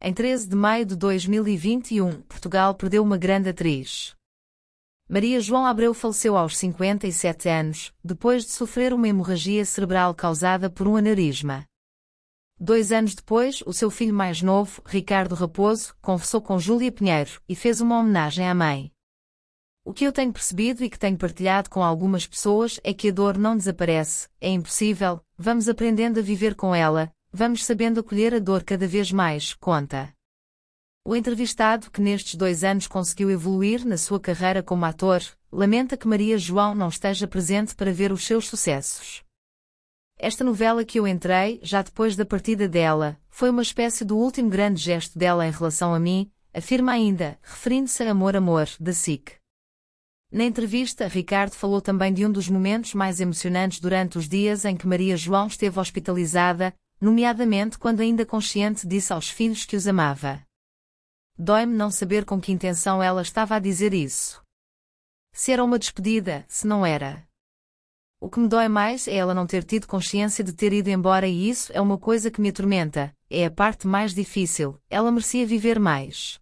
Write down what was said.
Em 13 de maio de 2021, Portugal perdeu uma grande atriz. Maria João Abreu faleceu aos 57 anos, depois de sofrer uma hemorragia cerebral causada por um aneurisma. Dois anos depois, o seu filho mais novo, Ricardo Raposo, confessou com Júlia Pinheiro e fez uma homenagem à mãe. O que eu tenho percebido e que tenho partilhado com algumas pessoas é que a dor não desaparece, é impossível, vamos aprendendo a viver com ela, Vamos sabendo acolher a dor cada vez mais, conta. O entrevistado, que nestes dois anos conseguiu evoluir na sua carreira como ator, lamenta que Maria João não esteja presente para ver os seus sucessos. Esta novela que eu entrei, já depois da partida dela, foi uma espécie do último grande gesto dela em relação a mim, afirma ainda, referindo-se a Amor Amor, da SIC. Na entrevista, Ricardo falou também de um dos momentos mais emocionantes durante os dias em que Maria João esteve hospitalizada, nomeadamente quando ainda consciente disse aos filhos que os amava. Dói-me não saber com que intenção ela estava a dizer isso. Se era uma despedida, se não era. O que me dói mais é ela não ter tido consciência de ter ido embora e isso é uma coisa que me atormenta, é a parte mais difícil, ela merecia viver mais.